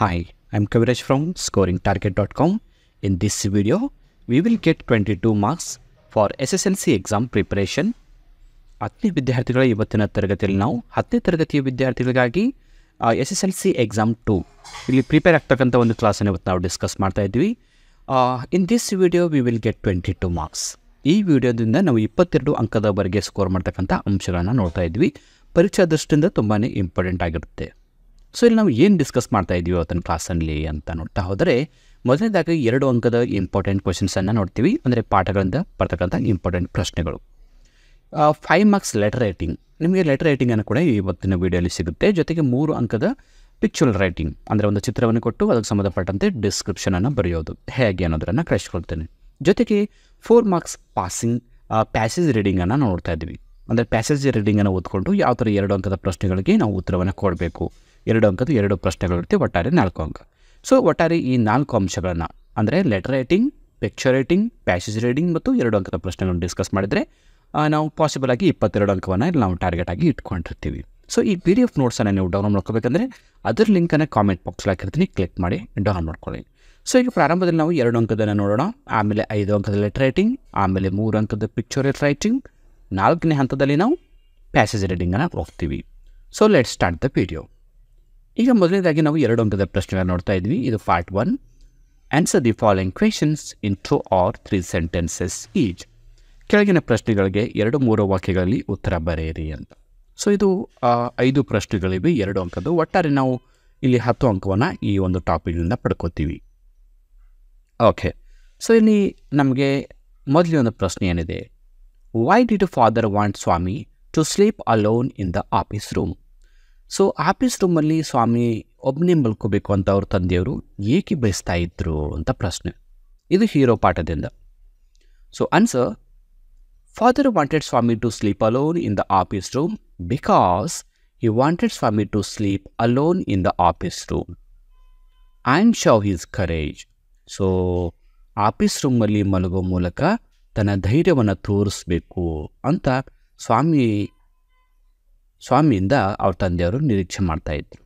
Hi, I'm Kaviraj from scoringtarget.com. In this video, we will get 22 marks for S S L C exam preparation ಹತ್ತನೇ ವಿದ್ಯಾರ್ಥಿಗಳ ಇವತ್ತಿನ ತರಗತಿಯಲ್ಲಿ ನಾವು ಹತ್ತನೇ ತರಗತಿಯ ವಿದ್ಯಾರ್ಥಿಗಳಿಗಾಗಿ S S L C exam to ಇಲ್ಲಿ ಪ್ರಿಪೇರ್ ಆಗ್ತಕ್ಕಂಥ ಒಂದು ಕ್ಲಾಸನ್ನು ಇವತ್ತು ನಾವು ಡಿಸ್ಕಸ್ ಮಾಡ್ತಾ ಇದ್ವಿ in this video we will get twenty two marks ಈ ವಿಡಿಯೋದಿಂದ ನಾವು ಇಪ್ಪತ್ತೆರಡು ಅಂಕದವರೆಗೆ ಸ್ಕೋರ್ ಮಾಡ್ತಕ್ಕಂಥ ಅಂಶಗಳನ್ನು ನೋಡ್ತಾ ಇದ್ವಿ ಪರೀಕ್ಷಾ ದೃಷ್ಟಿಯಿಂದ ತುಂಬಾ ಇಂಪಾರ್ಟೆಂಟ್ ಆಗಿರುತ್ತೆ ಸೊ ಇಲ್ಲಿ ನಾವು ಏನು ಡಿಸ್ಕಸ್ ಮಾಡ್ತಾ ಇದ್ದೀವಿ ಅವತ್ತಿನ ಕ್ಲಾಸಲ್ಲಿ ಅಂತ ನೋಡ್ತಾ ಹೋದರೆ ಮೊದಲನೇದಾಗಿ ಎರಡು ಅಂಕದ ಇಂಪಾರ್ಟೆಂಟ್ ಕ್ವಶನ್ಸನ್ನು ನೋಡ್ತೀವಿ ಅಂದರೆ ಪಾಠಗಳಿಂದ ಬರ್ತಕ್ಕಂಥ ಇಂಪಾರ್ಟೆಂಟ್ ಪ್ರಶ್ನೆಗಳು ಫೈವ್ ಮಾರ್ಕ್ಸ್ ಲೆಟರ್ ರೈಟಿಂಗ್ ನಿಮಗೆ ಲೆಟರ್ ರೈಟಿಂಗನ್ನು ಕೂಡ ಇವತ್ತಿನ ವೀಡಿಯೋಲಿ ಸಿಗುತ್ತೆ ಜೊತೆಗೆ ಮೂರು ಅಂಕದ ಪಿಕ್ಚುಲ್ ರೈಟಿಂಗ್ ಅಂದರೆ ಒಂದು ಚಿತ್ರವನ್ನು ಕೊಟ್ಟು ಅದಕ್ಕೆ ಸಂಬಂಧಪಟ್ಟಂತೆ ಡಿಸ್ಕ್ರಿಪ್ಷನನ್ನು ಬರೆಯೋದು ಹೇಗೆ ಅನ್ನೋದನ್ನು ಕಳಿಸ್ಕೊಳ್ತೇನೆ ಜೊತೆಗೆ ಫೋರ್ ಮಾರ್ಕ್ಸ್ ಪಾಸಿಂಗ್ ಪ್ಯಾಸೇಜ್ ರೀಡಿಂಗನ್ನು ನೋಡ್ತಾ ಇದ್ದೀವಿ ಅಂದರೆ ಪ್ಯಾಸೇಜ್ ರೀಡಿಂಗನ್ನು ಓದ್ಕೊಂಡು ಯಾವ ಥರ ಎರಡು ಅಂಕದ ಪ್ರಶ್ನೆಗಳಿಗೆ ನಾವು ಉತ್ತರವನ್ನು ಕೊಡಬೇಕು ಎರಡು ಅಂಕದ ಎರಡು ಪ್ರಶ್ನೆಗಳು ಇರುತ್ತೆ ಒಟ್ಟಾರೆ ನಾಲ್ಕು ಅಂಕ ಸೊ ಒಟ್ಟಾರೆ ಈ ನಾಲ್ಕು ಅಂಶಗಳನ್ನು ಅಂದರೆ letter writing picture writing passage reading ಮತ್ತು ಎರಡು ಅಂಕದ ಪ್ರಶ್ನೆಗಳನ್ನು ಡಿಸ್ಕಸ್ ಮಾಡಿದರೆ ನಾವು ಪಾಸಿಬಲ್ ಆಗಿ ಇಪ್ಪತ್ತೆರಡು ಅಂಕವನ್ನು ಇಲ್ಲಿ ನಾವು ಟಾರ್ಗೆಟ್ ಆಗಿ ಇಟ್ಕೊಂಡಿರ್ತೀವಿ ಸೊ ಈ ಪಿ ಡಿ ಎಫ್ ನೋಟ್ಸನ್ನು ನೀವು ಡೌನ್ಲೋಡ್ ಮಾಡ್ಕೋಬೇಕಂದ್ರೆ ಅದರ ಲಿಂಕನ್ನು ಕಾಮೆಂಟ್ ಬಾಕ್ಸಲ್ಲಿ ಹಾಕಿರ್ತೀನಿ ಕ್ಲಿಕ್ ಮಾಡಿ ಡೌನ್ಲೋಡ್ ಮಾಡ್ಕೊಳ್ಳಿ ಸೊ ಈಗ ಪ್ರಾರಂಭದಲ್ಲಿ ನಾವು ಎರಡು ಅಂಕದನ್ನು ನೋಡೋಣ ಆಮೇಲೆ ಐದು ಅಂಕದ ಲೆಟರ್ ರೈಟಿಂಗ್ ಆಮೇಲೆ ಮೂರು ಅಂಕದ ಪಿಕ್ಚರ್ ರೈಟಿಂಗ್ ನಾಲ್ಕನೇ ಹಂತದಲ್ಲಿ ನಾವು ಪ್ಯಾಸೇಜ್ ರೈಡಿಂಗನ್ನು ಹೋಗ್ತೀವಿ so let start the F ಈಗ ಮೊದಲನೇದಾಗಿ ನಾವು ಎರಡು ಅಂಕದ ಪ್ರಶ್ನೆಗಳನ್ನ ನೋಡ್ತಾ ಇದ್ವಿ ಇದು part one answer the following questions in two or three sentences each ಕೆಳಗಿನ ಪ್ರಶ್ನೆಗಳಿಗೆ ಎರಡು ಮೂರು ವಾಕ್ಯಗಳಲ್ಲಿ ಉತ್ತರ ಬರೆಯಿರಿ ಅಂತ ಸೊ ಇದು ಐದು ಪ್ರಶ್ನೆಗಳಿವೆ ಎರಡು ಅಂಕದ್ದು ಒಟ್ಟಾರೆ ನಾವು ಇಲ್ಲಿ ಹತ್ತು ಅಂಕವನ್ನು ಈ ಒಂದು ಟಾಪಿಕ್ನಿಂದ ಪಡ್ಕೋತೀವಿ ಓಕೆ ಸೊ ಇಲ್ಲಿ ನಮಗೆ ಮೊದಲನೇ ಒಂದು ಪ್ರಶ್ನೆ ಏನಿದೆ why did father want Swami to sleep alone in the office room so office ರೂಮಲ್ಲಿ ಸ್ವಾಮಿ ಒಬ್ಬನೇ ಮಲ್ಕೋಬೇಕು ಅಂತ ಅವ್ರ ತಂದೆಯವರು ಏಕೆ ಬಯಸ್ತಾ ಇದ್ರು ಅಂತ ಪ್ರಶ್ನೆ ಇದು ಹೀರೋ ಪಾಠದಿಂದ so answer father wanted Swami to sleep alone in the office room because he wanted Swami to sleep alone in the office room. I'm sure his courage. So, office ರೂಮಲ್ಲಿ ಮಲಗೋ ಮೂಲಕ ತನ್ನ ಧೈರ್ಯವನ್ನು ತೋರಿಸ್ಬೇಕು ಅಂತ ಸ್ವಾಮಿ ಸ್ವಾಮಿಯಿಂದ ಅವ್ರ ತಂದೆಯವರು ನಿರೀಕ್ಷೆ ಮಾಡ್ತಾ ಇದ್ರು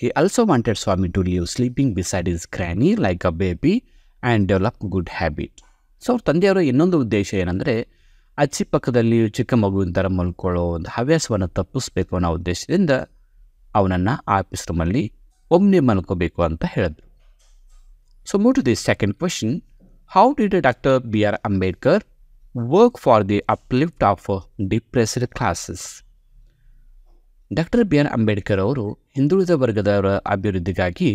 he also wanted Swami to leave sleeping beside his granny like a baby and develop good habit so ಅವ್ರ ತಂದೆಯವರ ಇನ್ನೊಂದು ಉದ್ದೇಶ ಏನಂದರೆ ಅಜ್ಜಿ ಪಕ್ಕದಲ್ಲಿ ಚಿಕ್ಕ ಮಗುವಿನ ಥರ ಮಲ್ಕೊಳ್ಳೋ ಒಂದು ಹವ್ಯಾಸವನ್ನು ತಪ್ಪಿಸ್ಬೇಕು ಅನ್ನೋ ಉದ್ದೇಶದಿಂದ ಅವನನ್ನು ಆಫೀಸ್ ರೂಮಲ್ಲಿ ಒಮ್ಮೆ ಮಲ್ಕೋಬೇಕು ಅಂತ ಹೇಳಿದ್ರು so move to the second question how did doctor B R Ambedkar work for the uplift of depressed classes doctor B R Ambedkar ಅವರು ಹಿಂದುಳಿದ ವರ್ಗದವರ ಅಭಿವೃದ್ಧಿಗಾಗಿ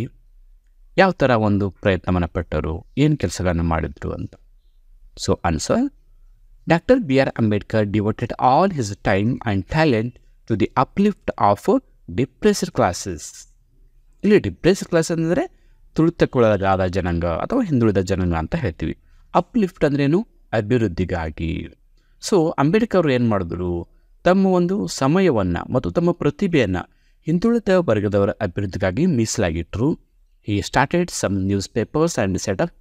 ಯಾವ ಥರ ಒಂದು ಪ್ರಯತ್ನವನ್ನು ಪಟ್ಟರು ಏನು ಕೆಲಸಗಳನ್ನು ಮಾಡಿದ್ರು ಅಂತ so answer doctor B R Ambedkar devoted all his time and talent to the uplift of depressed classes ಇಲ್ಲಿ ಡಿಪ್ರೆಸ್ಡ್ ಕ್ಲಾಸ್ ಅಂದರೆ ತುಳಿತಕ್ಕೊಳಗಾದ ಜನಾಂಗ ಅಥವಾ ಹಿಂದುಳಿದ ಜನಾಂಗ ಅಂತ ಹೇಳ್ತೀವಿ ಅಪ್ಲಿಫ್ಟ್ ಅಂದ್ರೇನು ಅಭಿವೃದ್ಧಿಗಾಗಿ ಸೊ ಅಂಬೇಡ್ಕರ್ ಅವರು ಏನು ಮಾಡಿದ್ರು ತಮ್ಮ ಒಂದು ಸಮಯವನ್ನು ಮತ್ತು ತಮ್ಮ ಪ್ರತಿಭೆಯನ್ನು ಹಿಂದುಳಿದ ವರ್ಗದವರ ಅಭಿವೃದ್ಧಿಗಾಗಿ ಮೀಸಲಾಗಿಟ್ಟರು he started some newspapers and set up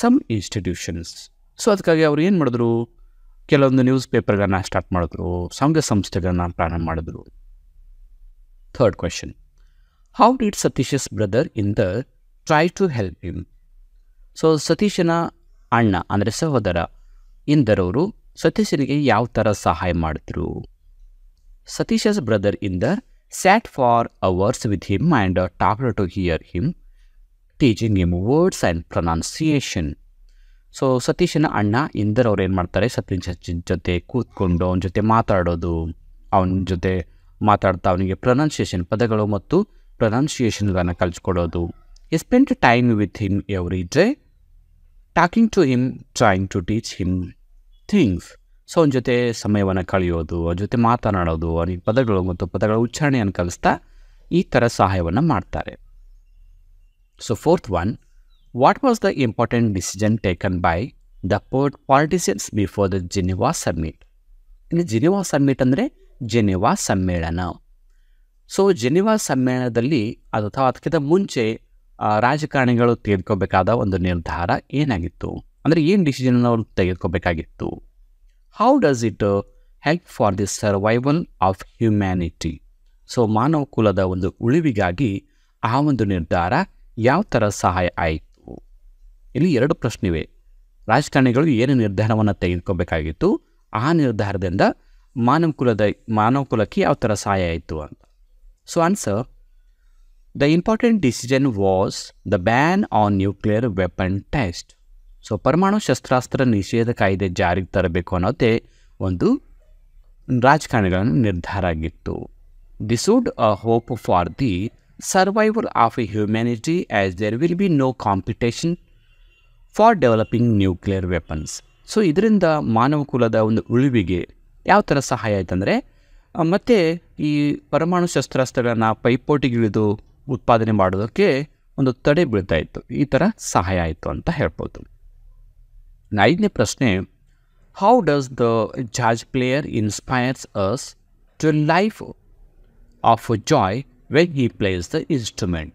some institutions so ಅದಕ್ಕಾಗಿ ಅವರು ಏನು ಮಾಡಿದ್ರು ಕೆಲವೊಂದು ನ್ಯೂಸ್ ಪೇಪರ್ಗಳನ್ನ ಸ್ಟಾರ್ಟ್ ಮಾಡಿದ್ರು ಸಂಘ ಸಂಸ್ಥೆಗಳನ್ನ ಪ್ರಾರಂಭ ಮಾಡಿದ್ರು third question how did Satish's brother Inder try to help him so ಸತೀಶನ ಅಣ್ಣ ಅಂದರೆ ಸಹೋದರ ಇಂದರವರು ಸತೀಶನಿಗೆ ಯಾವ ಥರ ಸಹಾಯ ಮಾಡಿದ್ರು Satish's brother Inder sat for hours with him and talked to hear him, teaching him words and pronunciation. So ಸತೀಶನ ಅಣ್ಣ ಇಂದರ್ ಅವ್ರು ಏನು ಮಾಡ್ತಾರೆ ಸತೀಶ್ ಜೊತೆ ಕೂತ್ಕೊಂಡು ಅವನ ಜೊತೆ ಮಾತಾಡೋದು ಅವನ ಜೊತೆ ಮಾತಾಡ್ತಾ ಅವನಿಗೆ ಪ್ರೊನೌನ್ಸಿಯೇಷನ್ ಪದಗಳು ಮತ್ತು ಪ್ರೊನೌನ್ಸಿಯೇಷನ್ಗಳನ್ನು ಕಲಿಸ್ಕೊಡೋದು spent time with him every day talking to him trying to teach him things so ಅವನ ಜೊತೆ ಸಮಯವನ್ನು ಕಳೆಯೋದು ಅವ್ರ ಜೊತೆ ಮಾತನಾಡೋದು ಅವನಿಗೆ ಪದಗಳು ಮತ್ತು ಪದಗಳ ಉಚ್ಚಾರಣೆಯನ್ನು ಕಲಿಸ್ತಾ ಈ ಥರ ಸಹಾಯವನ್ನು ಮಾಡ್ತಾರೆ so fourth one what was the important decision taken by the port politicians before the Geneva summit ಇನ್ನು ಜಿನಿವಾ ಸಮ್ಮಿಟ್ ಅಂದರೆ ಜೆನಿವಾ ಸಮ್ಮೇಳನ ಸೊ ಜೆನಿವಾ ಸಮ್ಮೇಳನದಲ್ಲಿ ಅದು ಅಥವಾ ಅದಕ್ಕಿಂತ ಮುಂಚೆ ರಾಜಕಾರಣಿಗಳು ತೆಗೆದುಕೋಬೇಕಾದ ಒಂದು ನಿರ್ಧಾರ ಏನಾಗಿತ್ತು ಅಂದರೆ ಏನು ಡಿಸಿಷನ್ ಅವರು ತೆಗೆದುಕೋಬೇಕಾಗಿತ್ತು how does it help for the survival of humanity so ಮಾನವ ಕುಲದ ಒಂದು ಉಳಿವಿಗಾಗಿ ಆ ಒಂದು ನಿರ್ಧಾರ ಯಾವ ಥರ ಸಹಾಯ ಆಯಿತು ಇಲ್ಲಿ ಎರಡು ಪ್ರಶ್ನೆವೆ ರಾಜಕಾರಣಿಗಳು ಏನು ನಿರ್ಧಾರವನ್ನು ತೆಗೆದುಕೋಬೇಕಾಗಿತ್ತು ಆ ನಿರ್ಧಾರದಿಂದ ಮಾನವ ಕುಲದ ಮಾನವ ಕುಲಕ್ಕೆ ಯಾವ ಥರ ಸಹಾಯ ಆಯಿತು ಅಂತ so answer the important decision was the ban on nuclear weapon test so ಪರಮಾಣು ಶಸ್ತ್ರಾಸ್ತ್ರ ನಿಷೇಧ ಕಾಯ್ದೆ ಜಾರಿಗೆ ತರಬೇಕು ಅನ್ನೋದೇ ಒಂದು ರಾಜಕಾರಣಿಗಳನ್ನು ನಿರ್ಧಾರ ಆಗಿತ್ತು this would a hope for the survival of a humanity as there will be no competition for developing nuclear weapons so ಇದರಿಂದ ಮಾನವ ಕುಲದ ಒಂದು ಉಳಿವಿಗೆ ಯಾವ ಥರ ಸಹಾಯ ಆಯ್ತಂದರೆ ಮತ್ತು ಈ ಪರಮಾಣು ಶಸ್ತ್ರಾಸ್ತ್ರಗಳನ್ನು ಪೈಪೋಟಿಗಿಳಿದು ಉತ್ಪಾದನೆ ಮಾಡೋದಕ್ಕೆ ಒಂದು ತಡೆ ಬೀಳ್ತಾ ಇತ್ತು ಈ ಥರ ಸಹಾಯ ಆಯಿತು ಅಂತ ಹೇಳ್ಬೋದು ಐದನೇ ಪ್ರಶ್ನೆ how does the jazz player inspires us to life of joy when he plays the instrument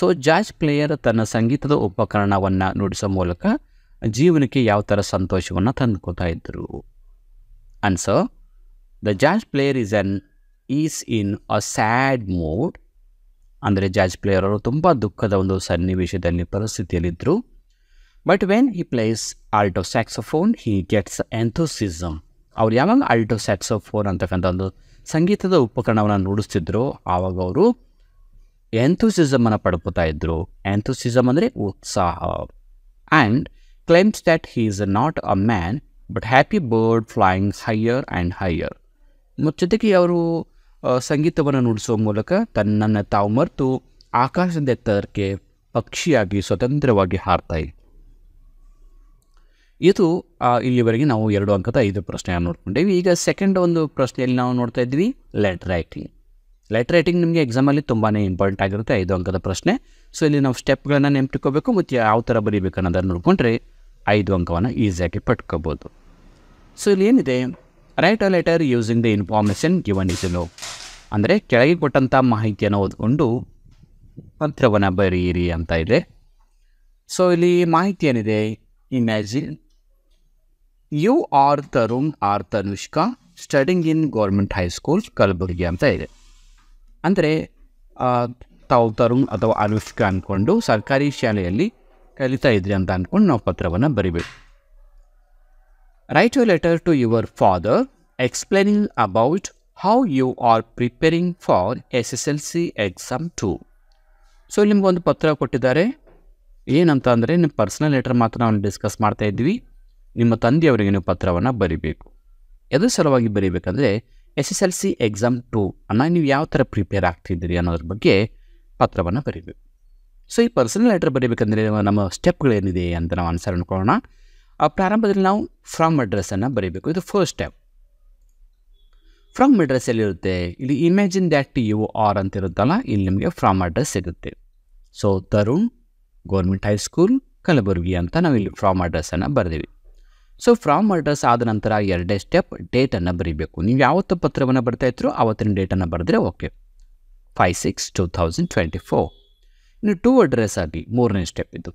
so jazz player ತನ್ನ ಸಂಗೀತದ ಉಪಕರಣವನ್ನು ನುಡಿಸೋ ಮೂಲಕ ಜೀವನಕ್ಕೆ ಯಾವ ಥರ ಸಂತೋಷವನ್ನು ತಂದುಕೊತಾ ಇದ್ದರು answer the jazz player is in is in a sad mood ಅಂದರೆ ಜಾಜ್ ಪ್ಲೇಯರ್ ಅವರು ತುಂಬ ದುಃಖದ ಒಂದು ಸನ್ನಿವೇಶದಲ್ಲಿ ಪರಿಸ್ಥಿತಿಯಲ್ಲಿದ್ದರು but when he plays alto saxophone he gets enthusiasm ಅವ್ರು ಯಾವಾಗ ಆಲ್ಟೋ ಸ್ಯಾಕ್ಸೋಫೋನ್ ಅಂತಕ್ಕಂಥ ಒಂದು ಸಂಗೀತದ ಉಪಕರಣವನ್ನು ನುಡಿಸ್ತಿದ್ರು ಆವಾಗ ಅವರು ಎಂಥೂಸಿಸಮನ್ನು ಪಡ್ಕೋತಾ ಇದ್ದರು ಎಂಥೂಸಿಸಮ್ ಅಂದರೆ ಉತ್ಸಾಹ and claims that he is not a man but happy bird flying higher and higher ಮತ್ತು ಜೊತೆಗೆ ಅವರು ಸಂಗೀತವನ್ನು ನುಡಿಸೋ ಮೂಲಕ ತನ್ನನ್ನು ತಾವು ಮರೆತು ಎತ್ತರಕ್ಕೆ ಪಕ್ಷಿಯಾಗಿ ಸ್ವತಂತ್ರವಾಗಿ ಹಾರ್ತಾಯಿ ಇದು ಇಲ್ಲಿವರೆಗೆ ನಾವು ಎರಡು ಅಂಕದ ಐದು ಪ್ರಶ್ನೆಯನ್ನು ನೋಡ್ಕೊಂಡೇವಿ ಈಗ ಸೆಕೆಂಡ್ ಒಂದು ಪ್ರಶ್ನೆಯಲ್ಲಿ ನಾವು ನೋಡ್ತಾ ಇದ್ವಿ ಲೆಟರ್ ರೈಟಿಂಗ್ ಲೆಟರ್ ರೈಟಿಂಗ್ ನಿಮಗೆ ಎಕ್ಸಾಮಲ್ಲಿ ತುಂಬಾ ಇಂಪಾರ್ಟೆಂಟ್ ಆಗಿರುತ್ತೆ ಐದು ಅಂಕದ ಪ್ರಶ್ನೆ ಸೊ ಇಲ್ಲಿ ನಾವು ಸ್ಟೆಪ್ಗಳನ್ನು ನೆನ್ಪಿಟ್ಕೋಬೇಕು ಮತ್ತು ಯಾವ ಥರ ಬರೀಬೇಕು ಅನ್ನೋದನ್ನು ನೋಡಿಕೊಂಡ್ರೆ ಐದು ಅಂಕವನ್ನು ಈಸಿಯಾಗಿ ಪಟ್ಕೋಬೋದು ಸೊ ಇಲ್ಲಿ ಏನಿದೆ write a letter using the information given is low ಅಂದರೆ ಕೆಳಗೆ ಕೊಟ್ಟಂಥ ಮಾಹಿತಿಯನ್ನು ಓದ್ಕೊಂಡು ಪತ್ರವನ್ನು ಬರೀರಿ ಅಂತ ಇದೆ ಸೊ ಇಲ್ಲಿ ಮಾಹಿತಿ ಏನಿದೆ imagine you are Tarun or Tanushka studying in government high school Kalaburgi ಅಂತ ಇದೆ ಅಂದರೆ ತಾವು ತರುಣ್ ಅಥವಾ ಅನುಷ್ಕಾ ಅಂದ್ಕೊಂಡು ಸರ್ಕಾರಿ ಶಾಲೆಯಲ್ಲಿ ಕಲಿತಾ ಇದ್ರಿ ಅಂತ ಅಂದ್ಕೊಂಡು ನಾವು ಪತ್ರವನ್ನು ಬರಿಬೇಕು write you letter to your father explaining about how you are preparing for S S L C exam to so ನಿಮ್ಗೊಂದು ಪತ್ರ ಕೊಟ್ಟಿದ್ದಾರೆ ಏನಂತ ಅಂದರೆ ನಿಮ್ಮ ಪರ್ಸ್ನಲ್ ಲೆಟರ್ ಮಾತ್ರ ನಾವು ಡಿಸ್ಕಸ್ ಮಾಡ್ತಾ ಇದ್ವಿ ನಿಮ್ಮ ತಂದೆಯವರಿಗೆ ನೀವು ಪತ್ರವನ್ನು ಬರಿಬೇಕು ಎದು ಸಲುವಾಗಿ ಬರೀಬೇಕಂದ್ರೆ S S L C exam to ಅನ್ನ ನೀವು ಯಾವ ಥರ ಪ್ರಿಪೇರ್ ಆಗ್ತಿದ್ದೀರಿ ಅನ್ನೋದ್ರ ಬಗ್ಗೆ ಪತ್ರವನ್ನು ಬರೀಬೇಕು ಸೊ ಈ ಪರ್ಸನಲ್ ಲೆಟರ್ ಬರೀಬೇಕಂದ್ರೆ ನಮ್ಮ ಸ್ಟೆಪ್ಗಳೇನಿದೆ ಅಂತ ನಾವು ಆನ್ಸರ್ ಅಂದ್ಕೊಳ್ಳೋಣ ಆ ಪ್ರಾರಂಭದಲ್ಲಿ ನಾವು ಫ್ರಮ್ ಅಡ್ರೆಸ್ಸನ್ನು ಬರೀಬೇಕು ಇದು ಫಸ್ಟ್ ಸ್ಟೆಪ್ ಫ್ರಮ್ ಅಡ್ರೆಸ್ ಎಲ್ಲಿರುತ್ತೆ ಇಲ್ಲಿ ಇಮ್ಯಾಜಿನ್ ದ್ಯಾಟ್ ಯು ಆರ್ ಅಂತ ಇರುತ್ತಲ್ಲ ಇಲ್ಲಿ ನಿಮಗೆ ಫ್ರಮ್ ಅಡ್ರೆಸ್ ಸಿಗುತ್ತೆ so Tarun government high school Kalaburagi ಅಂತ ನಾವು ಇಲ್ಲಿ ಫ್ರಮ್ ಅಡ್ರೆಸ್ಸನ್ನು ಬರೆದೀವಿ ಸೊ ಫ್ರಾಮ್ ಅಡ್ರೆಸ್ ಆದ ನಂತರ ಎರಡೇ ಸ್ಟೆಪ್ ಡೇಟನ್ನು ಬರೀಬೇಕು ನೀವು ಯಾವತ್ತು ಪತ್ರವನ್ನು ಬರ್ತಾ ಇದ್ರು ಆವತ್ತಿನ ಡೇಟನ್ನು ಬರೆದ್ರೆ okay five six two thousand twenty four ಇನ್ನು ಟೂ ಅಡ್ರೆಸ್ ಆಗಿ ಮೂರನೇ ಸ್ಟೆಪ್ ಇದು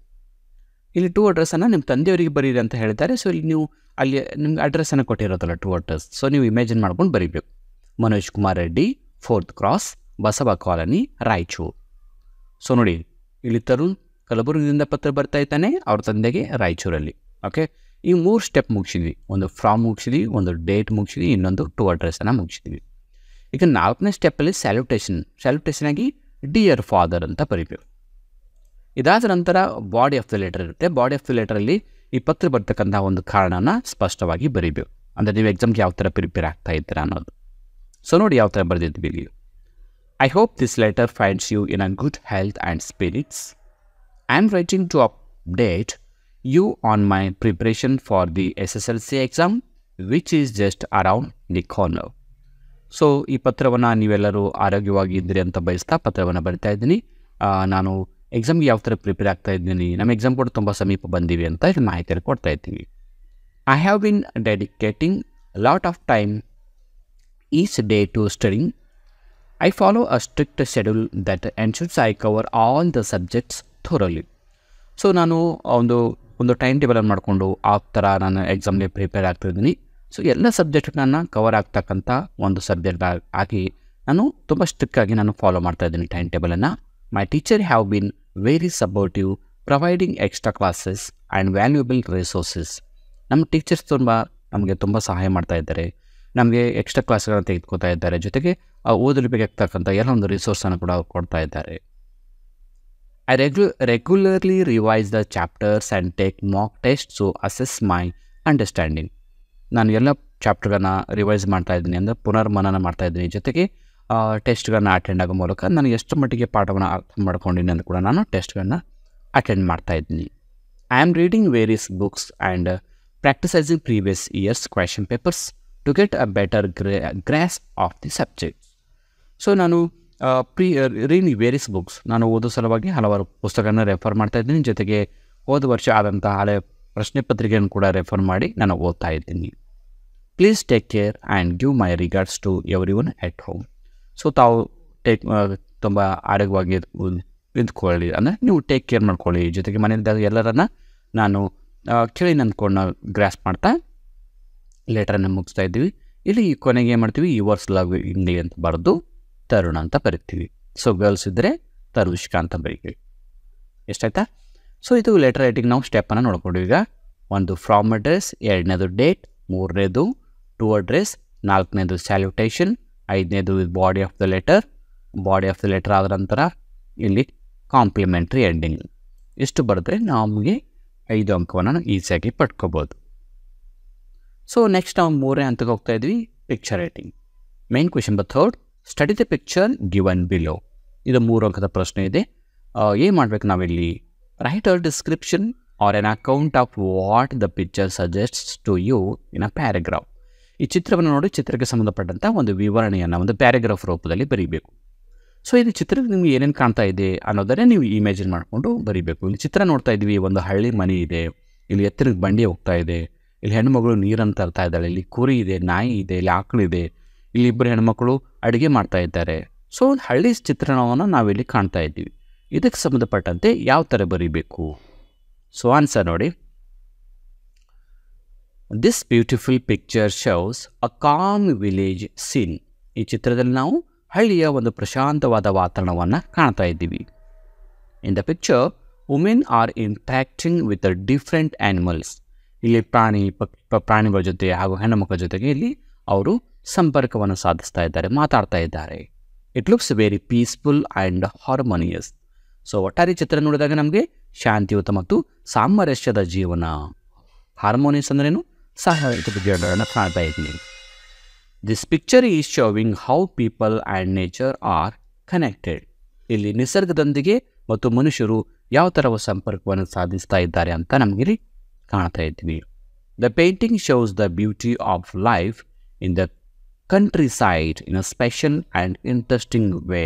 ಇಲ್ಲಿ ಟೂ ಅಡ್ರೆಸ್ಸನ್ನು ನಿಮ್ಮ ತಂದೆಯವರಿಗೆ ಬರೀರಿ ಅಂತ ಹೇಳ್ತಾರೆ ಸೊ ಇಲ್ಲಿ ನೀವು ಅಲ್ಲಿ ನಿಮ್ಗೆ ಅಡ್ರೆಸ್ಸನ್ನು ಕೊಟ್ಟಿರೋದಲ್ಲ ಟೂ ಅಡ್ರೆಸ್ ಸೊ ನೀವು ಇಮ್ಯಾಜಿನ್ ಮಾಡ್ಕೊಂಡು ಬರೀಬೇಕು Manoj Kumar Reddy fourth cross Basava colony Raichur so ನೋಡಿ ಇಲ್ಲಿ ತರುಣ್ ಕಲಬುರಗಿಯಿಂದ ಪತ್ರ ಬರ್ತಾ ಇದ್ದಾನೆ ಅವ್ರ ತಂದೆಗೆ ರಾಯಚೂರಲ್ಲಿ ಓಕೆ ಈ ಮೂರು ಸ್ಟೆಪ್ ಮುಗಿಸಿದ್ವಿ ಒಂದು ಫ್ರಾಮ್ ಮುಗಿಸಿದ್ವಿ ಒಂದು ಡೇಟ್ ಮುಗಿಸಿದ್ವಿ ಇನ್ನೊಂದು ಟು ಅಡ್ರೆಸ್ಸನ್ನು ಮುಗಿಸಿದ್ವಿ ಈಗ ನಾಲ್ಕನೇ ಸ್ಟೆಪ್ಪಲ್ಲಿ ಸ್ಯಾಲ್ಯುಟೇಷನ್ ಸ್ಯಾಲ್ಯುಟೇಷನಾಗಿ ಡಿಯರ್ ಫಾದರ್ ಅಂತ ಬರಿಬೇಕು ಇದಾದ ನಂತರ ಬಾಡಿ ಆಫ್ ದ ಲೆಟರ್ ಇರುತ್ತೆ ಬಾಡಿ ಆಫ್ ದ ಲೆಟರಲ್ಲಿ ಈ ಪತ್ರ ಬರ್ತಕ್ಕಂಥ ಒಂದು ಕಾರಣನ ಸ್ಪಷ್ಟವಾಗಿ ಬರಿಬೇಕು ಅಂದರೆ ನೀವು ಎಕ್ಸಾಮ್ಗೆ ಯಾವ ಥರ ಪ್ರಿಪೇರ್ ಆಗ್ತಾ ಇದ್ದೀರಾ ಅನ್ನೋದು ಸೊ ನೋಡಿ ಯಾವ ಥರ ಬರೆದಿದ್ವಿ ಇಲ್ಲಿ I hope this letter finds you in a good health and spirits I am writing to update you on my preparation for the SSLC exam which is just around the corner. So ಈ ಪತ್ರವನ್ನು ನೀವೆಲ್ಲರೂ ಆರೋಗ್ಯವಾಗಿ ಇದ್ದೀರಿ ಅಂತ ಬಯಸ್ತಾ ಪತ್ರವನ್ನು ಬರಿತಾ ಇದ್ದೀನಿ ನಾನು ಎಕ್ಸಾಮ್ಗೆ ಯಾವ ಥರ ಪ್ರಿಪೇರ್ ಆಗ್ತಾ ಇದ್ದೀನಿ ನಮ್ಮ ಎಕ್ಸಾಮ್ ಕೂಡ ತುಂಬ ಸಮೀಪ ಬಂದಿವೆ ಅಂತ ಇದು ಮಾಹಿತಿಯಲ್ಲಿ ಕೊಡ್ತಾ ಇದ್ದೀನಿ I have been dedicating lot of time each day to studying I follow a strict schedule that ensures I cover all the subjects thoroughly so ನಾನು ಒಂದು ಒಂದು ಟೈಮ್ ಟೇಬಲನ್ನು ಮಾಡಿಕೊಂಡು ಆ ಥರ ನಾನು ಎಕ್ಸಾಮ್ಗೆ ಪ್ರಿಪೇರ್ ಆಗ್ತಿದ್ದೀನಿ ಸೊ ಎಲ್ಲ ಸಬ್ಜೆಕ್ಟ್ಗಳನ್ನು ಕವರ್ ಆಗ್ತಕ್ಕಂಥ ಒಂದು ಸಬ್ಜೆಕ್ಟ್ ಆಗಿ ನಾನು ತುಂಬ ಸ್ಟ್ರಿಕ್ಕಾಗಿ ನಾನು ಫಾಲೋ ಮಾಡ್ತಾ ಇದ್ದೀನಿ ಟೈಮ್ ಟೇಬಲನ್ನು my teacher have been very supportive providing extra classes and valuable resources ನಮ್ಮ ಟೀಚರ್ಸ್ ತುಂಬ ನಮಗೆ ತುಂಬ ಸಹಾಯ ಮಾಡ್ತಾ ಇದ್ದಾರೆ ನಮಗೆ ಎಕ್ಸ್ಟ್ರಾ ಕ್ಲಾಸ್ಗಳನ್ನು ತೆಗೆದುಕೊತಾ ಇದ್ದಾರೆ ಜೊತೆಗೆ ಓದಲು ಬೇಕಾಗ್ತಕ್ಕಂಥ ಎಲ್ಲ ಒಂದು ರಿಸೋರ್ಸನ್ನು ಕೂಡ ಕೊಡ್ತಾ ಇದ್ದಾರೆ I regu regularly revise the chapters and take mock tests to assess my understanding ನಾನು ಎಲ್ಲ ಚಾಪ್ಟರ್ಗಳನ್ನ ರಿವೈಸ್ ಮಾಡ್ತಾ ಇದ್ದೀನಿ ಅಂದರೆ ಪುನರ್ಮನನ ಮಾಡ್ತಾ ಇದ್ದೀನಿ ಜೊತೆಗೆ ಟೆಸ್ಟ್ಗಳನ್ನ ಅಟೆಂಡ್ ಆಗೋ ಮೂಲಕ ನಾನು ಎಷ್ಟು ಮಟ್ಟಿಗೆ ಪಾಠವನ್ನು ಅರ್ಥ ಮಾಡ್ಕೊಂಡಿನಿ ಅಂತ ಕೂಡ ನಾನು ಟೆಸ್ಟ್ಗಳನ್ನ ಅಟೆಂಡ್ ಮಾಡ್ತಾ ಇದ್ದೀನಿ I am reading various books and practising previous years question papers to get a better ಗ್ರೇ grasp of the subject so ನಾನು ಪ್ರಿ ರೀನಿ ವೇರಿಯಸ್ ಬುಕ್ಸ್ ನಾನು ಓದೋ ಸಲುವಾಗಿ ಹಲವಾರು ಪುಸ್ತಕಗಳನ್ನ ರೆಫರ್ ಮಾಡ್ತಾ ಇದ್ದೀನಿ ಜೊತೆಗೆ ಹೋದ ವರ್ಷ ಆದಂಥ ಹಳೆ ಪ್ರಶ್ನೆ ಪತ್ರಿಕೆಯನ್ನು ಕೂಡ ರೆಫರ್ ಮಾಡಿ ನಾನು ಓದ್ತಾ ಇದ್ದೀನಿ please take care and give my regards to everyone at home so ತಾವು ಟೇಕ್ ತುಂಬ ಆರೋಗ್ಯವಾಗಿ ನಿಂತ್ಕೊಳ್ಳಿ ಅಂದರೆ ನೀವು ಟೇಕ್ ಕೇರ್ ಮಾಡ್ಕೊಳ್ಳಿ ಜೊತೆಗೆ ಮನೆಯಿಂದ ಎಲ್ಲರನ್ನ ನಾನು ಕೇಳಿ ನಂದ್ಕೊಂಡು ಗ್ರಾಸ್ ಮಾಡ್ತಾ ಲೆಟ್ರನ್ನು ಮುಗಿಸ್ತಾ ಇದ್ದೀವಿ ಇಲ್ಲಿ ಕೊನೆಗೆ ಏನು ಮಾಡ್ತೀವಿ ಯುವರ್ಸ್ ಲವ್ ಇಂಡಿ ಅಂತ ಬರೆದು ತರುಣ ಅಂತ ಬರಿತೀವಿ ಸೊ ಗರ್ಲ್ಸ್ ಇದ್ದರೆ ತರುಷ್ಕ ಅಂತ ಬರಿತೀವಿ ಎಷ್ಟಾಯ್ತಾ ಸೊ ಇದು ಲೆಟರ್ ರೈಟಿಂಗ್ ನಾವು ಸ್ಟೆಪ್ಪನ್ನು ನೋಡ್ಕೊಂಡು ಈಗ ಒಂದು ಫ್ರಾಮ್ ಅಡ್ರೆಸ್ ಎರಡನೇದು ಡೇಟ್ ಮೂರನೇದು ಟು ಅಡ್ರೆಸ್ ನಾಲ್ಕನೇದು ಸ್ಯಾಲ್ಯುಟೇಷನ್ ಐದನೇದು body of the letter body of the letter ಆದ ನಂತರ ಇಲ್ಲಿ ಕಾಂಪ್ಲಿಮೆಂಟ್ರಿ ಎಂಡಿಂಗ್ ಇಷ್ಟು ಬರೆದ್ರೆ ನಮಗೆ ಐದು ಅಂಕವನ್ನು ಈಸಿಯಾಗಿ ಪಡ್ಕೋಬೋದು ಸೊ ನೆಕ್ಸ್ಟ್ ನಾವು ಮೂರನೇ ಹಂತಕ್ಕೆ ಹೋಗ್ತಾ ಇದ್ವಿ ಪಿಕ್ಚರ್ ರೈಟಿಂಗ್ ಮೇನ್ ಕ್ವೆಶನ್ ಬರ್ third study the picture given below ಇದು ಮೂರು ಅಂಕದ ಪ್ರಶ್ನೆ ಇದೆ ಏನು ಮಾಡ್ಬೇಕು ನಾವಿಲ್ಲಿ write our description or an account of what the picture suggests to you in a paragraph ಈ ಚಿತ್ರವನ್ನು ನೋಡಿ ಚಿತ್ರಕ್ಕೆ ಸಂಬಂಧಪಟ್ಟಂಥ ಒಂದು ವಿವರಣೆಯನ್ನು ಒಂದು ಪ್ಯಾರಾಗ್ರಾಫ್ ರೂಪದಲ್ಲಿ ಬರೀಬೇಕು ಸೊ ಇದು ಚಿತ್ರಕ್ಕೆ ನಿಮ್ಗೆ ಏನೇನು ಕಾಣ್ತಾ ಇದೆ ಅನ್ನೋದನ್ನೇ ನೀವು ಇಮ್ಯಾಜಿನ್ ಮಾಡಿಕೊಂಡು ಬರೀಬೇಕು ಇಲ್ಲಿ ಚಿತ್ರ ನೋಡ್ತಾ ಇದ್ವಿ ಒಂದು ಹಳ್ಳಿ ಮನೆ ಇದೆ ಇಲ್ಲಿ ಎತ್ತರಕ್ಕೆ ಬಂಡಿ ಹೋಗ್ತಾ ಇದೆ ಇಲ್ಲಿ ಹೆಣ್ಣುಮಗಳು ನೀರನ್ನು ತರ್ತಾ ಇದ್ದಾಳೆ ಇಲ್ಲಿ ಕುರಿ ಇದೆ ನಾಯಿ ಇದೆ ಇಲ್ಲಿ ಆಕಳಿದೆ ಇಲ್ಲಿ ಇಬ್ಬರು ಹೆಣ್ಮಕ್ಳು ಅಡುಗೆ ಮಾಡ್ತಾ ಇದ್ದಾರೆ ಸೊ ಒಂದು ಹಳ್ಳಿ ಚಿತ್ರಣವನ್ನು ನಾವಿಲ್ಲಿ ಕಾಣ್ತಾ ಇದ್ದೀವಿ ಇದಕ್ಕೆ ಸಂಬಂಧಪಟ್ಟಂತೆ ಯಾವ ಥರ ಬರೀಬೇಕು ಸೊ ಆನ್ಸರ್ ನೋಡಿ this beautiful picture shows a calm village scene ಈ ಚಿತ್ರದಲ್ಲಿ ನಾವು ಹಳ್ಳಿಯ ಒಂದು ಪ್ರಶಾಂತವಾದ ವಾತಾವರಣವನ್ನು ಕಾಣ್ತಾ ಇದ್ದೀವಿ in the picture women are interacting with different animals ಇಲ್ಲಿ ಪ್ರಾಣಿ ಪ್ರಾಣಿಗಳ ಜೊತೆ ಹಾಗೂ ಹೆಣ್ಣುಮಕ್ಕಳ ಜೊತೆಗೆ ಇಲ್ಲಿ ಅವರು ಸಂಪರ್ಕವನ್ನು ಸಾಧಿಸ್ತಾ ಇದ್ದಾರೆ ಮಾತಾಡ್ತಾ ಇದ್ದಾರೆ it looks very peaceful and harmonious so ಒಟ್ಟಾರೆ ಚಿತ್ರ ನೋಡಿದಾಗ ನಮಗೆ ಶಾಂತಿಯುತ ಮತ್ತು ಸಾಮರಸ್ಯದ ಜೀವನ ಹಾರ್ಮೋನಿಯಸ್ ಅಂದ್ರೇನು ಸಹಾಯಕ ಕಾಣ್ತಾ ಇದ್ದೀನಿ this picture is showing how people and nature are connected ಇಲ್ಲಿ ನಿಸರ್ಗದೊಂದಿಗೆ ಮತ್ತು ಮನುಷ್ಯರು ಯಾವ ಥರ ಸಂಪರ್ಕವನ್ನು ಸಾಧಿಸ್ತಾ ಇದ್ದಾರೆ ಅಂತ ಇಲ್ಲಿ ಕಾಣ್ತಾ ಇದ್ದೀವಿ the painting shows the beauty of life in the country countryside in a special and interesting way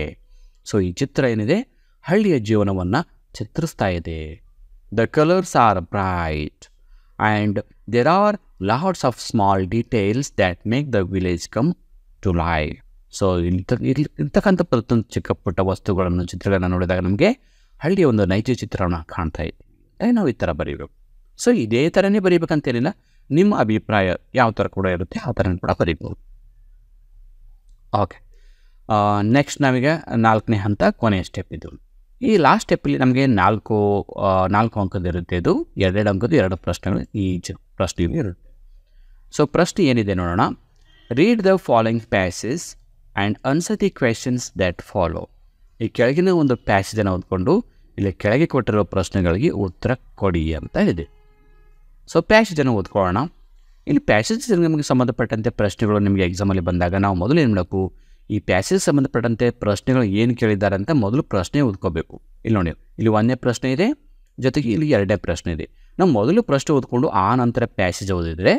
so ಈ ಚಿತ್ರ ಏನಿದೆ ಹಳ್ಳಿಯ ಜೀವನವನ್ನು ಚಿತ್ರಿಸ್ತಾ ಇದೆ the colours are bright and there are lots of small details that make the village come to life so ಇಂಥ ಇರ್ತಕ್ಕಂಥ ಪ್ರತಿಯೊಂದು ಚಿಕ್ಕ ಪುಟ್ಟ ವಸ್ತುಗಳನ್ನು ಚಿತ್ರಗಳನ್ನು ನೋಡಿದಾಗ ನಮಗೆ ಹಳ್ಳಿಯ ಒಂದು ನೈಜ ಚಿತ್ರವನ್ನು ಕಾಣ್ತಾ ಇದ್ದೀವಿ ನಾವು ಈ ಥರ ಬರೀಬೇಕು ಸೊ ಇದೇ ಥರನೇ ಬರೀಬೇಕಂತೇನಿಲ್ಲ ನಿಮ್ಮ ಅಭಿಪ್ರಾಯ ಯಾವ ಥರ ಕೂಡ ಇರುತ್ತೆ ಆ ಥರನೂ ಕೂಡ ಬರೀಬೋದು ಓಕೆ ನೆಕ್ಸ್ಟ್ ನಮಗೆ ನಾಲ್ಕನೇ ಹಂತ ಕೊನೆಯ ಸ್ಟೆಪ್ ಇದು ಈ ಲಾಸ್ಟ್ ಸ್ಟೆಪ್ಪಲ್ಲಿ ನಮಗೆ ನಾಲ್ಕು ನಾಲ್ಕು ಅಂಕದ ಇರುತ್ತೆ ಇದು ಎರಡೆರಡು ಅಂಕದ ಎರಡು ಪ್ರಶ್ನೆಗಳು ಈ ಜ ಪ್ರಶ್ನೆಗಳು ಇರುತ್ತೆ ಸೊ ಪ್ರಶ್ನೆ ಏನಿದೆ ನೋಡೋಣ read the following passages and answer the questions that follow ಈ ಕೆಳಗಿನ ಒಂದು ಪ್ಯಾಸೇಜನ್ನು ಓದ್ಕೊಂಡು ಇಲ್ಲಿ ಕೆಳಗೆ ಕೊಟ್ಟಿರೋ ಪ್ರಶ್ನೆಗಳಿಗೆ ಉತ್ತರ ಕೊಡಿ ಅಂತ ಇದೆ ಸೊ ಪ್ಯಾಸೇಜನ್ನು ಓದ್ಕೊಳ್ಳೋಣ ಇಲ್ಲಿ ಪ್ಯಾಸೇಜ್ ನಮಗೆ ಸಂಬಂಧಪಟ್ಟಂತೆ ಪ್ರಶ್ನೆಗಳು ನಿಮಗೆ ಎಕ್ಸಾಮಲ್ಲಿ ಬಂದಾಗ ನಾವು ಮೊದಲು ಏನು ಮಾಡಬೇಕು ಈ ಪ್ಯಾಸೇಜ್ ಸಂಬಂಧಪಟ್ಟಂತೆ ಪ್ರಶ್ನೆಗಳು ಏನು ಕೇಳಿದ್ದಾರೆ ಅಂತ ಮೊದಲು ಪ್ರಶ್ನೆ ಓದ್ಕೋಬೇಕು ಇಲ್ಲಿ ನೋಡಿ ಇಲ್ಲಿ ಒಂದನೇ ಪ್ರಶ್ನೆ ಇದೆ ಜೊತೆಗೆ ಇಲ್ಲಿ ಎರಡನೇ ಪ್ರಶ್ನೆ ಇದೆ ನಾವು ಮೊದಲು ಪ್ರಶ್ನೆ ಓದ್ಕೊಂಡು ಆ ನಂತರ ಪ್ಯಾಸೇಜ್ ಓದಿದರೆ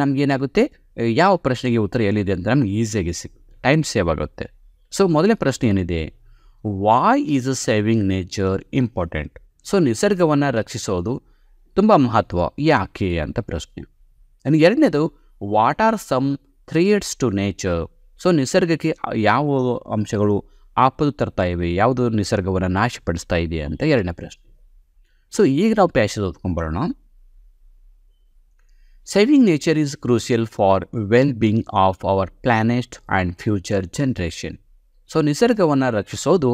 ನಮಗೇನಾಗುತ್ತೆ ಯಾವ ಪ್ರಶ್ನೆಗೆ ಉತ್ತರ ಎಲ್ಲಿದೆ ಅಂತ ನಮ್ಗೆ ಈಸಿಯಾಗಿ ಸಿಗುತ್ತೆ ಟೈಮ್ ಸೇವ್ ಆಗುತ್ತೆ ಸೊ ಮೊದಲನೇ ಪ್ರಶ್ನೆ ಏನಿದೆ why is a saving nature important so ನಿಸರ್ಗವನ್ನು ರಕ್ಷಿಸೋದು ತುಂಬ ಮಹತ್ವ ಯಾಕೆ ಅಂತ ಪ್ರಶ್ನೆ ಎರಡನೇದು what are some threats to nature so ನಿಸರ್ಗಕ್ಕೆ ಯಾವ ಅಂಶಗಳು ಆಪದು ತರ್ತಾ ಇವೆ ಯಾವುದು ನಿಸರ್ಗವನ್ನು ನಾಶಪಡಿಸ್ತಾ ಇದೆ ಅಂತ ಎರಡನೇ ಪ್ರಶ್ನೆ ಸೊ ಈಗ ನಾವು ಪ್ಯಾಶ್ ಓದ್ಕೊಂಬರೋಣ saving nature is crucial for well being of our planet and future generation so ನಿಸರ್ಗವನ್ನು ರಕ್ಷಿಸೋದು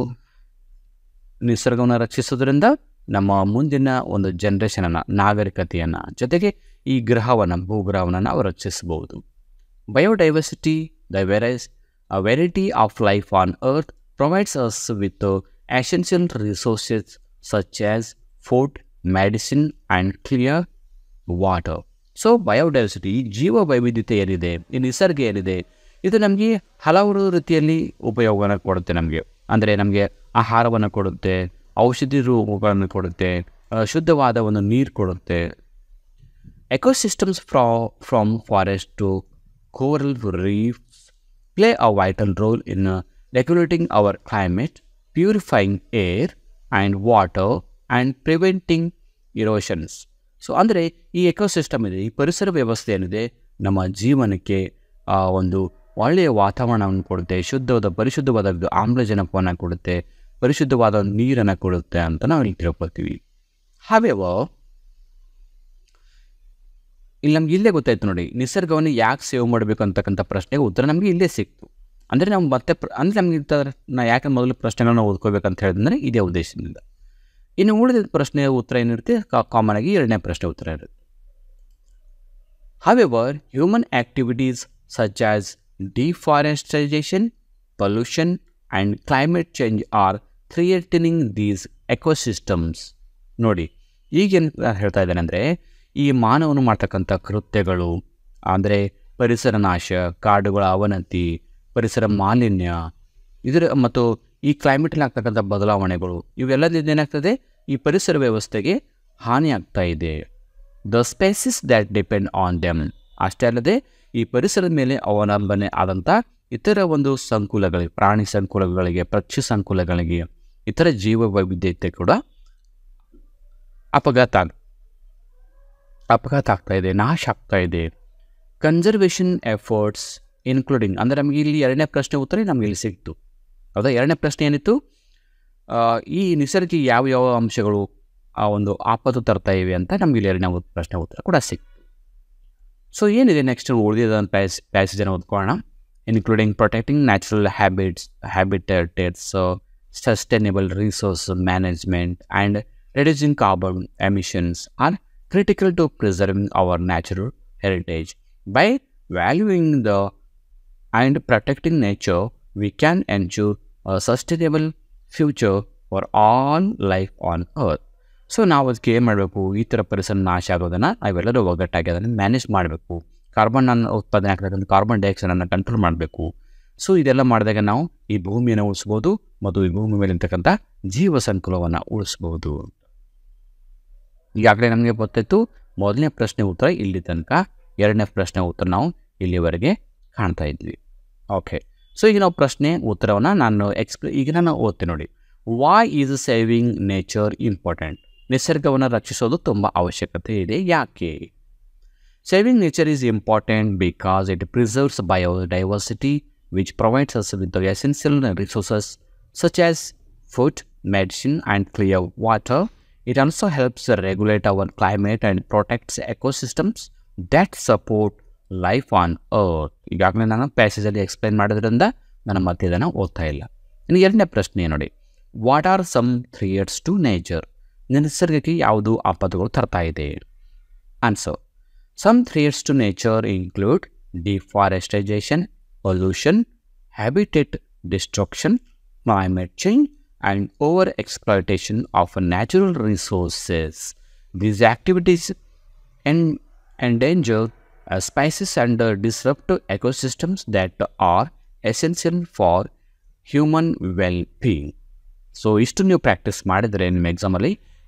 ನಿಸರ್ಗವನ್ನು ರಕ್ಷಿಸೋದ್ರಿಂದ ನಮ್ಮ ಮುಂದಿನ ಒಂದು ಜನ್ರೇಷನನ್ನು ನಾಗರಿಕತೆಯನ್ನು ಜೊತೆಗೆ ಈ ಗ್ರಹವನ್ನು ಭೂಗ್ರಹವನ್ನು ನಾವು ರಚಿಸಬಹುದು biodiversity the varies a variety of life on earth provides us with essential resources such as food medicine and clear water so biodiversity ಜೀವ ವೈವಿಧ್ಯತೆ ಏನಿದೆ ಈ ನಿಸರ್ಗ ಏನಿದೆ ಇದು ನಮಗೆ ಹಲವಾರು ರೀತಿಯಲ್ಲಿ ಉಪಯೋಗವನ್ನು ಕೊಡುತ್ತೆ ನಮಗೆ ಅಂದರೆ ನಮಗೆ ಆಹಾರವನ್ನು ಕೊಡುತ್ತೆ ಔಷಧಿ ರೂಪಗಳನ್ನು ಕೊಡುತ್ತೆ ಶುದ್ಧವಾದ ಒಂದು ನೀರು ಕೊಡುತ್ತೆ ಎಕೋಸಿಸ್ಟಮ್ಸ್ ಫ್ರಾ from forest to coral reefs play a vital role in regulating our climate purifying air and water and preventing erosions so ಅಂದರೆ ಈ ಎಕೋಸಿಸ್ಟಮ್ ಇದೆ ಈ ಪರಿಸರ ವ್ಯವಸ್ಥೆ ಏನಿದೆ ನಮ್ಮ ಜೀವನಕ್ಕೆ ಒಂದು ಒಳ್ಳೆಯ ವಾತಾವರಣವನ್ನು ಕೊಡುತ್ತೆ ಶುದ್ಧವಾದ ಪರಿಶುದ್ಧವಾದ ಆಮ್ಲಜನಕವನ್ನು ಕೊಡುತ್ತೆ ಪರಿಶುದ್ಧವಾದ ನೀರನ್ನು ಕೊಡುತ್ತೆ ಅಂತ ನಾವು ಇಲ್ಲಿ ತಿಳ್ಕೊಳ್ತೀವಿ ಹಾವೇವೋ ಇಲ್ಲಿ ನಮ್ಗೆ ಇಲ್ಲೇ ಗೊತ್ತಾಯ್ತು ನೋಡಿ ನಿಸರ್ಗವನ್ನು ಯಾಕೆ ಸೇವ್ ಮಾಡಬೇಕು ಅಂತಕ್ಕಂಥ ಪ್ರಶ್ನೆಗೆ ಉತ್ತರ ನಮಗೆ ಇಲ್ಲೇ ಸಿಕ್ತು ಅಂದರೆ ನಾವು ಮತ್ತೆ ಪ್ರ ಅಂದರೆ ನಮಗೆ ನಾ ಯಾಕೆ ಮೊದಲು ಪ್ರಶ್ನೆಗಳನ್ನ ಓದ್ಕೋಬೇಕಂತ ಹೇಳಿದ್ರೆ ಇದೇ ಉದ್ದೇಶದಿಂದ ಇನ್ನು ಉಳಿದ ಪ್ರಶ್ನೆಯ ಉತ್ತರ ಏನಿರುತ್ತೆ ಕಾಮನ್ ಆಗಿ ಎರಡನೇ ಪ್ರಶ್ನೆ ಉತ್ತರ ಇರುತ್ತೆ however human activities such as deforestation pollution and climate change are threatening these ecosystems ನೋಡಿ ಈಗೇನು ಹೇಳ್ತಾ ಇದ್ದಾನೆ ಅಂದರೆ ಈ ಮಾನವನು ಮಾಡ್ತಕ್ಕಂಥ ಕೃತ್ಯಗಳು ಅಂದರೆ ಪರಿಸರ ನಾಶ ಕಾಡುಗಳ ಅವನತಿ ಪರಿಸರ ಮಾಲಿನ್ಯ ಇದರ ಮತ್ತು ಈ ಕ್ಲೈಮೇಟಲ್ಲಿ ಆಗ್ತಕ್ಕಂಥ ಬದಲಾವಣೆಗಳು ಇವೆಲ್ಲದಿಂದ ಏನಾಗ್ತದೆ ಈ ಪರಿಸರ ವ್ಯವಸ್ಥೆಗೆ ಹಾನಿಯಾಗ್ತಾ ಇದೆ the species that depend on them ಅಷ್ಟೇ ಅಲ್ಲದೆ ಈ ಪರಿಸರದ ಮೇಲೆ ಅವಲಂಬನೆ ಆದಂಥ ಇತರ ಒಂದು ಸಂಕುಲಗಳಿಗೆ ಪ್ರಾಣಿ ಸಂಕುಲಗಳಿಗೆ ಪಕ್ಷಿ ಸಂಕುಲಗಳಿಗೆ ಇತರ ಜೀವ ವೈವಿಧ್ಯತೆ ಕೂಡ ಅಪಘಾತ ಅಪಘಾತ ಆಗ್ತಾ ಇದೆ ನಾಶ ಆಗ್ತಾ ಇದೆ ಕನ್ಸರ್ವೇಷನ್ ಎಫರ್ಟ್ಸ್ ಇನ್ಕ್ಲೂಡಿಂಗ್ ಅಂದರೆ ನಮಗೆ ಇಲ್ಲಿ ಎರಡನೇ ಪ್ರಶ್ನೆ ಉತ್ತರ ನಮಗೆ ಇಲ್ಲಿ ಸಿಕ್ತು ಹೌದಾ ಎರಡನೇ ಪ್ರಶ್ನೆ ಏನಿತ್ತು ಈ ನಿಸರ್ಗ ಯಾವ ಯಾವ ಅಂಶಗಳು ಆ ಒಂದು ಆಪತ್ತು ತರ್ತಾ ಇವೆ ಅಂತ ನಮಗೆ ಇಲ್ಲಿ ಎರಡನೇ ಪ್ರಶ್ನೆ ಉತ್ತರ ಕೂಡ ಸಿಕ್ತು ಸೊ ಏನಿದೆ ನೆಕ್ಸ್ಟ್ ಉಳಿದಿದೆ ಪ್ಯಾಸ್ ಪ್ಯಾಸೇಜನ್ನು ಓದ್ಕೊಳ್ಳೋಣ including protecting natural habits habitats sustainable resource management, and reducing carbon emissions are critical to preserving our natural heritage. By valuing the and protecting nature, we can ensure a sustainable future for all life on earth. So so ನಾವು ಅದಕ್ಕೆ ಏನು ಮಾಡಬೇಕು ಈ ಥರ ಪರಿಸರ ನಾಶ ಆಗೋದನ್ನು ನಾವೆಲ್ಲರೂ ಒಗ್ಗಟ್ಟಾಗಿ and ಮ್ಯಾನೇಜ್ ಮಾಡಬೇಕು ಕಾರ್ಬನ್ ಅನ್ನು ಉತ್ಪಾದನೆ carbon dioxide and control ಮಾಡಬೇಕು ಸೊ ಇದೆಲ್ಲ ಮಾಡಿದಾಗ ನಾವು ಈ ಭೂಮಿಯನ್ನು ಉಳಿಸ್ಬೋದು ಮತ್ತು ಈ ಭೂಮಿ ಮೇಲೆ ಇರ್ತಕ್ಕಂಥ ಜೀವ ಸಂಕುಲವನ್ನು ಉಳಿಸ್ಬೋದು ಈಗಾಗಲೇ ನಮಗೆ ಗೊತ್ತಿತ್ತು ಮೊದಲನೇ ಪ್ರಶ್ನೆ ಉತ್ತರ ಇಲ್ಲಿ ತನಕ ಎರಡನೇ ಪ್ರಶ್ನೆ ಉತ್ತರ ನಾವು ಇಲ್ಲಿವರೆಗೆ ಕಾಣ್ತಾ ಇದ್ವಿ ಓಕೆ ಸೊ ಈಗ ನಾವು ಪ್ರಶ್ನೆ ಉತ್ತರವನ್ನು ನಾನು ಎಕ್ಸ್ಪ್ಲೇ ಈಗ ನಾನು ಓದ್ತೀನಿ ನೋಡಿ why is saving nature important ನಿಸರ್ಗವನ್ನು ರಕ್ಷಿಸೋದು ತುಂಬ ಅವಶ್ಯಕತೆ ಇದೆ ಯಾಕೆ saving nature is important because it preserves biodiversity which provides us with the essential resources such as food, medicine, and clear water. It also helps regulate our climate and protects ecosystems that support life on Earth. ಈಗಾಗಲೇ ನಾನು ಪ್ಯಾಸೇಜಲ್ಲಿ explain ಮಾಡೋದ್ರಿಂದ ನಾನು ಮತ್ತೆ ಇದನ್ನು ಓದ್ತಾ ಇಲ್ಲ ಇನ್ನು ಎರಡನೇ ಪ್ರಶ್ನೆ ನೋಡಿ what are some threats to nature ನಿಸರ್ಗಕ್ಕೆ ಯಾವುದು ಆಪತ್ತುಗಳು ತರ್ತಾ ಇದೆ answer some threats to nature include deforestation, pollution, habitat destruction, climate change, and overexploitation of natural resources. These activities en endanger uh, species and disrupt ecosystems that are essential for human well-being. So, ಇಷ್ಟು new practice. ಮಾಡಿದರೆ ನಿಮ್ಮ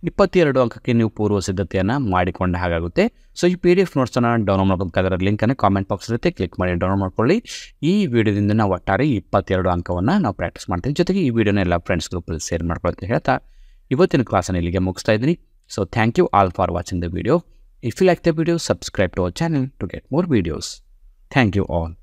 ಇಪ್ಪತ್ತೆರಡು ಅಂಕಕ್ಕೆ ನೀವು ಪೂರ್ವ ಸಿದ್ಧತೆಯನ್ನು ಮಾಡಿಕೊಂಡ ಹಾಗಾಗುತ್ತೆ so ಈ ಪಿ ಡಿ ಎಫ್ ನೋಟ್ಸನ್ನು ಡೌನ್ಲೋಡ್ ಮಾಡಬೇಕಾದ್ರೆ ಲಿಂಕನ್ನು ಕಾಮೆಂಟ್ ಬಾಕ್ಸ್ ಜೊತೆ ಕ್ಲಿಕ್ ಮಾಡಿ ಡೌನ್ಲೋಡ್ ಮಾಡ್ಕೊಳ್ಳಿ ಈ ವಿಡಿಯೋದಿಂದ ನಾವು ಒಟ್ಟಾರೆ ಇಪ್ಪತ್ತೆರಡು ಅಂಕವನ್ನು ನಾವು ಪ್ರಾಕ್ಟೀಸ್ ಮಾಡ್ತೀವಿ ಜೊತೆಗೆ ಈ ವಿಡಿಯೋನ ಎಲ್ಲ ಫ್ರೆಂಡ್ಸ್ ಗ್ರೂಪಲ್ಲಿ ಶೇರ್ ಮಾಡ್ಕೊಳ್ತಾ ಹೇಳ್ತಾ ಇವತ್ತಿನ ಕ್ಲಾಸನ್ನು ಇಲ್ಲಿಗೆ ಮುಗಿಸ್ತಾ ಇದ್ದೀನಿ so thank you all for watching the video if you like the video subscribe to our channel to get more videos thank you all